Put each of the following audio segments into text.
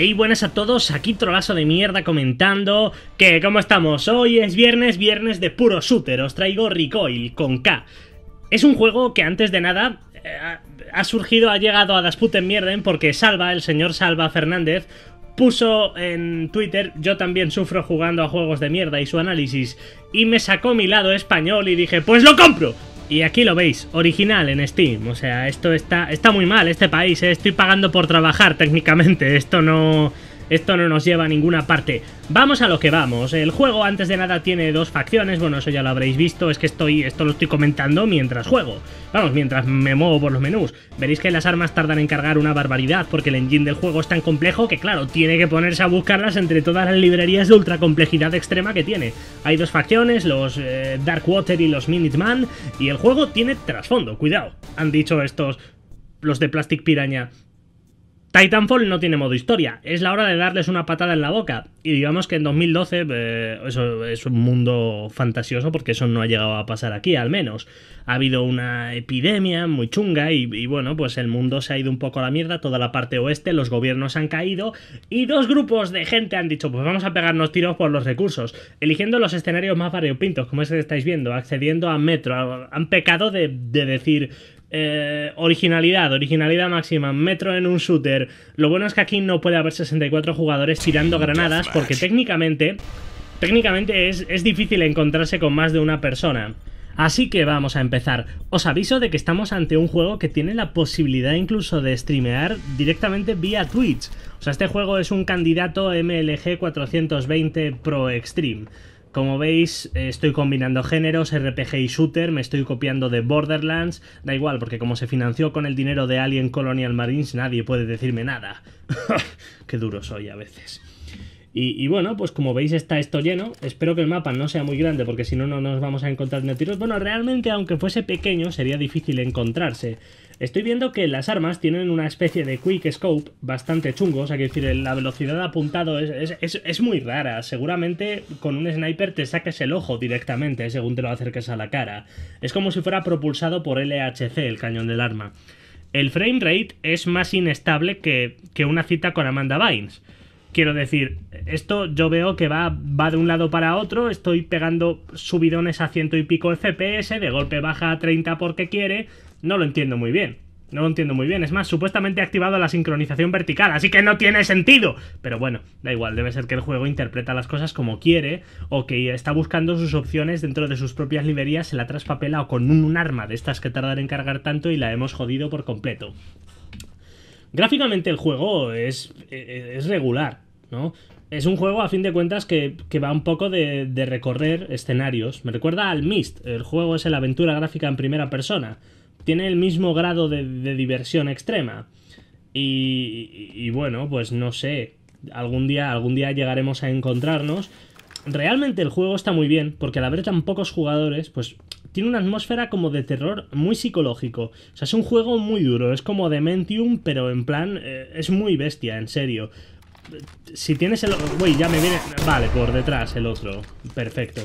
Hey, buenas a todos, aquí Trolazo de Mierda comentando que, ¿cómo estamos? Hoy es viernes, viernes de puro shooter, os traigo Recoil con K. Es un juego que antes de nada eh, ha surgido, ha llegado a Puten Mierden porque Salva, el señor Salva Fernández, puso en Twitter, yo también sufro jugando a juegos de mierda y su análisis, y me sacó mi lado español y dije, pues lo compro, y aquí lo veis, original en Steam. O sea, esto está, está muy mal, este país. ¿eh? Estoy pagando por trabajar técnicamente. Esto no... Esto no nos lleva a ninguna parte. Vamos a lo que vamos. El juego antes de nada tiene dos facciones, bueno, eso ya lo habréis visto, es que estoy esto lo estoy comentando mientras juego. Vamos, mientras me muevo por los menús. Veréis que las armas tardan en cargar una barbaridad porque el engine del juego es tan complejo que claro, tiene que ponerse a buscarlas entre todas las librerías de ultra complejidad extrema que tiene. Hay dos facciones, los eh, Darkwater y los Minuteman, y el juego tiene trasfondo, cuidado. Han dicho estos los de Plastic Piraña. Titanfall no tiene modo historia, es la hora de darles una patada en la boca. Y digamos que en 2012 eh, eso es un mundo fantasioso porque eso no ha llegado a pasar aquí, al menos. Ha habido una epidemia muy chunga y, bueno, pues el mundo se ha ido un poco a la mierda, toda la parte oeste, los gobiernos han caído y dos grupos de gente han dicho, pues vamos a pegarnos tiros por los recursos, eligiendo los escenarios más variopintos, como es que estáis viendo, accediendo a Metro. Han pecado de decir, eh, originalidad, originalidad máxima, metro en un shooter. Lo bueno es que aquí no puede haber 64 jugadores tirando granadas porque técnicamente, técnicamente es, es difícil encontrarse con más de una persona. Así que vamos a empezar. Os aviso de que estamos ante un juego que tiene la posibilidad incluso de streamear directamente vía Twitch. O sea, este juego es un candidato MLG 420 Pro Extreme. Como veis, eh, estoy combinando géneros, RPG y shooter, me estoy copiando de Borderlands, da igual, porque como se financió con el dinero de Alien Colonial Marines, nadie puede decirme nada. Qué duro soy a veces. Y, bueno, pues como veis está esto lleno. Espero que el mapa no sea muy grande porque si no, no nos vamos a encontrar en tiros. Bueno, realmente aunque fuese pequeño sería difícil encontrarse. Estoy viendo que las armas tienen una especie de quick scope bastante chungo, o sea, que decir, la velocidad de apuntado es, muy rara. Seguramente con un sniper te saques el ojo directamente eh, según te lo acerques a la cara. Es como si fuera propulsado por LHC, el cañón del arma. El frame rate es más inestable que, que una cita con Amanda Bynes. Quiero decir, esto yo veo que va, va de un lado para otro, estoy pegando subidones a ciento y pico FPS, de golpe baja a 30 porque quiere, no lo entiendo muy bien. No lo entiendo muy bien. Es más, supuestamente he activado la sincronización vertical, así que no tiene sentido. Pero bueno, da igual, debe ser que el juego interpreta las cosas como quiere o que está buscando sus opciones dentro de sus propias librerías, se la traspapela o con un, arma de estas que tardan en cargar tanto y la hemos jodido por completo. Gráficamente el juego es, es regular, ¿no? Es un juego, a fin de cuentas, que, va un poco de, recorrer escenarios. Me recuerda al Mist. El juego es la aventura gráfica en primera persona. Tiene el mismo grado de, diversión extrema. Y, bueno, pues no sé. Algún día, algún día llegaremos a encontrarnos. Realmente el juego está muy bien, porque al haber tan pocos jugadores, pues tiene una atmósfera como de terror muy psicológico. O sea, es un juego muy duro, es como Dementium, pero en plan, eh, es muy bestia, en serio. Si tienes el... Uy, ya me viene... Vale, por detrás el otro. Perfecto.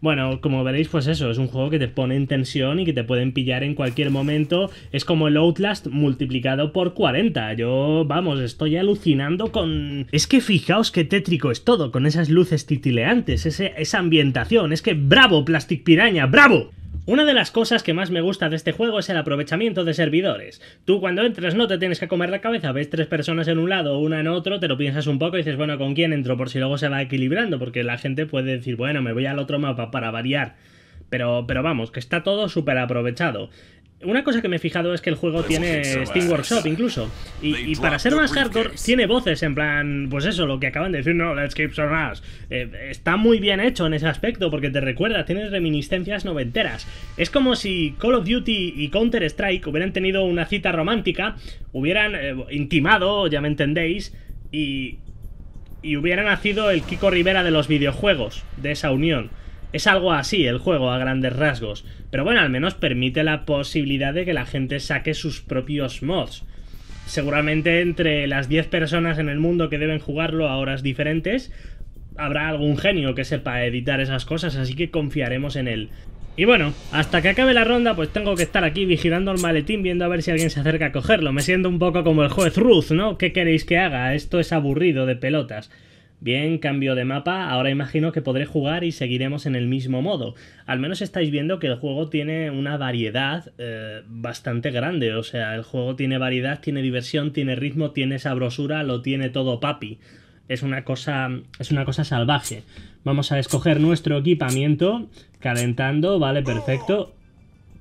Bueno, como veréis, pues eso, es un juego que te pone en tensión y que te pueden pillar en cualquier momento. Es como el Outlast multiplicado por 40. Yo, vamos, estoy alucinando con... Es que fijaos qué tétrico es todo, con esas luces titileantes, esa ambientación. Es que bravo, Plastic Piraña, bravo. Una de las cosas que más me gusta de este juego es el aprovechamiento de servidores. Tú cuando entras no te tienes que comer la cabeza, ves tres personas en un lado, una en otro, te lo piensas un poco y dices, bueno, ¿con quién entro? Por si luego se va equilibrando, porque la gente puede decir, bueno, me voy al otro mapa para variar. Pero, pero vamos, que está todo súper aprovechado. Una cosa que me he fijado es que el juego pues tiene Steam Workshop incluso. Y, para ser más hardcore, tiene voces en plan, pues eso, lo que acaban de decir, no, Let's Keep Some eh, está muy bien hecho en ese aspecto porque te recuerda, tiene reminiscencias noventeras. Es como si Call of Duty y Counter-Strike hubieran tenido una cita romántica, hubieran eh, intimado, ya me entendéis, y, y hubiera nacido el Kiko Rivera de los videojuegos, de esa unión. Es algo así el juego a grandes rasgos, pero bueno, al menos permite la posibilidad de que la gente saque sus propios mods. Seguramente entre las 10 personas en el mundo que deben jugarlo a horas diferentes, habrá algún genio que sepa editar esas cosas, así que confiaremos en él. Y bueno, hasta que acabe la ronda pues tengo que estar aquí vigilando el maletín viendo a ver si alguien se acerca a cogerlo. Me siento un poco como el juez Ruth, ¿no? ¿Qué queréis que haga? Esto es aburrido de pelotas. Bien, cambio de mapa, ahora imagino que podré jugar y seguiremos en el mismo modo. Al menos estáis viendo que el juego tiene una variedad eh, bastante grande, o sea, el juego tiene variedad, tiene diversión, tiene ritmo, tiene sabrosura, lo tiene todo papi. Es una cosa, es una cosa salvaje. Vamos a escoger nuestro equipamiento, calentando, vale, perfecto.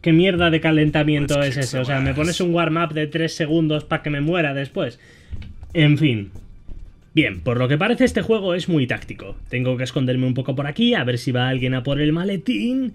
¿Qué mierda de calentamiento pues es ese? O sea, me pones un warm-up de 3 segundos para que me muera después. En fin, Bien, por lo que parece este juego es muy táctico. Tengo que esconderme un poco por aquí, a ver si va alguien a por el maletín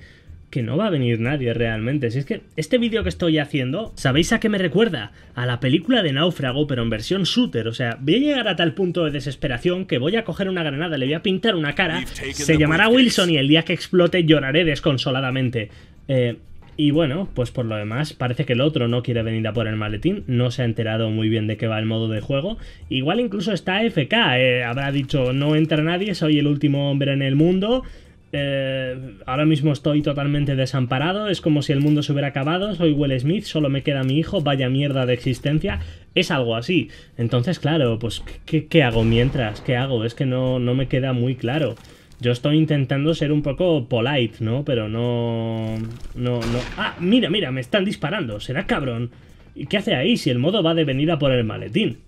que no va a venir nadie realmente. Si es que este vídeo que estoy haciendo, ¿sabéis a qué me recuerda? A la película de Náufrago, pero en versión shooter. O sea, voy a llegar a tal punto de desesperación que voy a coger una granada, le voy a pintar una cara, se llamará Wilson y el día que explote lloraré desconsoladamente. Eh, y bueno, pues por lo demás, parece que el otro no quiere venir a por el maletín, no se ha enterado muy bien de qué va el modo de juego. Igual incluso está FK, eh, habrá dicho no entra nadie, soy el último hombre en el mundo. Eh, ahora mismo estoy totalmente desamparado, es como si el mundo se hubiera acabado, soy Will Smith, solo me queda mi hijo, vaya mierda de existencia, es algo así. Entonces, claro, pues ¿qué, hago mientras? ¿Qué hago? Es que no, no me queda muy claro. Yo estoy intentando ser un poco polite, ¿no? Pero no... No, no... ¡Ah! Mira, mira, me están disparando. Será cabrón. ¿Y qué hace ahí si el modo va de venir a por el maletín?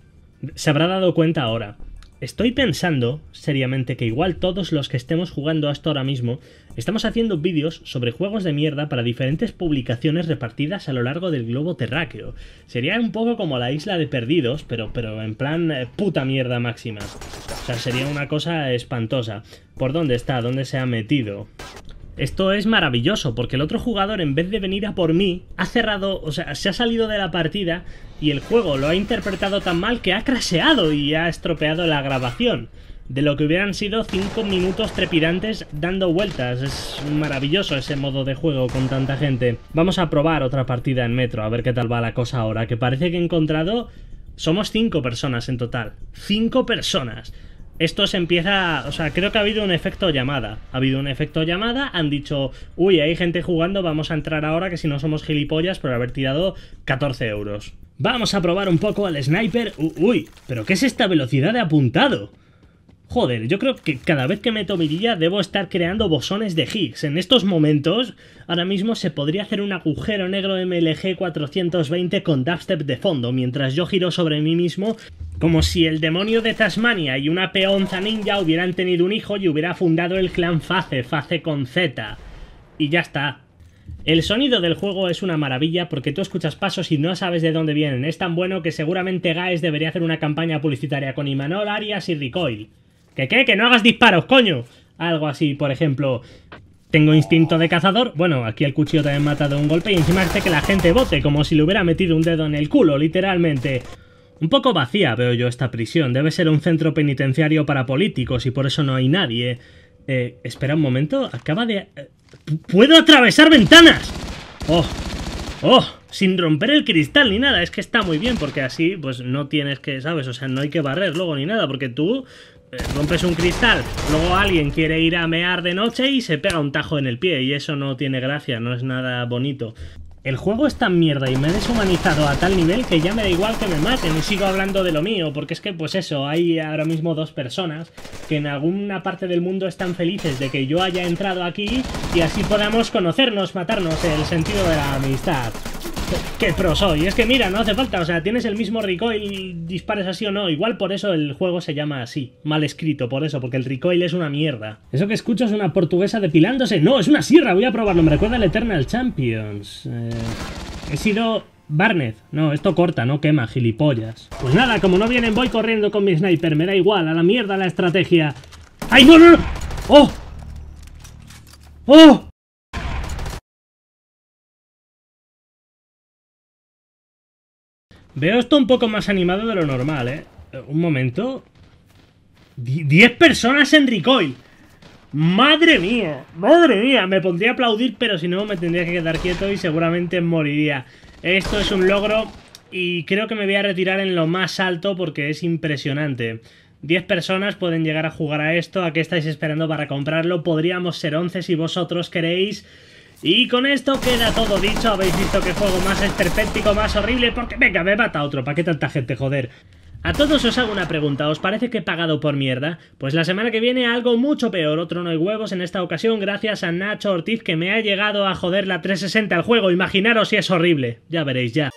Se habrá dado cuenta ahora. Estoy pensando, seriamente, que igual todos los que estemos jugando hasta ahora mismo, estamos haciendo vídeos sobre juegos de mierda para diferentes publicaciones repartidas a lo largo del globo terráqueo. Sería un poco como la isla de perdidos, pero, pero en plan eh, puta mierda máxima. O sea, sería una cosa espantosa. ¿Por dónde está? ¿Dónde se ha metido? Esto es maravilloso, porque el otro jugador, en vez de venir a por mí, ha cerrado, o sea, se ha salido de la partida y el juego lo ha interpretado tan mal que ha craseado y ha estropeado la grabación. De lo que hubieran sido 5 minutos trepidantes dando vueltas. Es maravilloso ese modo de juego con tanta gente. Vamos a probar otra partida en metro, a ver qué tal va la cosa ahora, que parece que he encontrado... Somos 5 personas en total. 5 personas esto se empieza, o sea, creo que ha habido un efecto llamada. Ha habido un efecto llamada, han dicho, uy, hay gente jugando, vamos a entrar ahora que si no somos gilipollas por haber tirado 14 euros. Vamos a probar un poco al sniper. Uy, pero ¿qué es esta velocidad de apuntado? Joder, yo creo que cada vez que meto mirilla debo estar creando bosones de Higgs. En estos momentos, ahora mismo se podría hacer un agujero negro MLG 420 con dubstep de fondo, mientras yo giro sobre mí mismo como si el demonio de Tasmania y una peonza ninja hubieran tenido un hijo y hubiera fundado el clan Face, Face con Z. Y ya está. El sonido del juego es una maravilla porque tú escuchas pasos y no sabes de dónde vienen. Es tan bueno que seguramente Gaes debería hacer una campaña publicitaria con Imanol, Arias y Ricoil. ¿Que qué? ¡Que no hagas disparos, coño! Algo así, por ejemplo. Tengo instinto de cazador. Bueno, aquí el cuchillo también mata de un golpe y encima hace que la gente vote como si le hubiera metido un dedo en el culo, literalmente. Un poco vacía veo yo esta prisión, debe ser un centro penitenciario para políticos y por eso no hay nadie. Eh, espera un momento, acaba de... Eh, ¡Puedo atravesar ventanas! ¡Oh! ¡Oh! Sin romper el cristal ni nada, es que está muy bien porque así pues no tienes que, ¿sabes? O sea, no hay que barrer luego ni nada porque tú eh, rompes un cristal, luego alguien quiere ir a mear de noche y se pega un tajo en el pie y eso no tiene gracia, no es nada bonito. El juego es tan mierda y me ha deshumanizado a tal nivel que ya me da igual que me maten y sigo hablando de lo mío, porque es que pues eso, hay ahora mismo dos personas que en alguna parte del mundo están felices de que yo haya entrado aquí y así podamos conocernos, matarnos, el sentido de la amistad. Qué pro soy. Es que mira, no hace falta. O sea, tienes el mismo recoil, dispares así o no. Igual por eso el juego se llama así. Mal escrito, por eso, porque el recoil es una mierda. Eso que escucho es una portuguesa depilándose. No, es una sierra. Voy a probarlo. Me recuerda el Eternal Champions. Eh, he sido Barnet. no, esto corta, no quema, gilipollas. Pues nada, como no vienen, voy corriendo con mi sniper, me da igual, a la mierda la estrategia. ¡Ay, no, no, no! ¡Oh! ¡Oh! Veo esto un poco más animado de lo normal, ¿eh? Un momento. ¡Diez personas en Ricoy, ¡Madre mía! ¡Madre mía! Me pondría a aplaudir, pero si no me tendría que quedar quieto y seguramente moriría. Esto es un logro y creo que me voy a retirar en lo más alto porque es impresionante. Diez personas pueden llegar a jugar a esto. ¿A qué estáis esperando para comprarlo? Podríamos ser once si vosotros queréis. Y con esto queda todo dicho. Habéis visto que juego más esperpéntico, más horrible. Porque, venga, me mata otro. ¿Para qué tanta gente, joder? A todos os hago una pregunta, ¿os parece que he pagado por mierda? Pues la semana que viene algo mucho peor, otro no hay huevos en esta ocasión gracias a Nacho Ortiz que me ha llegado a joder la 360 al juego, imaginaros si es horrible, ya veréis ya.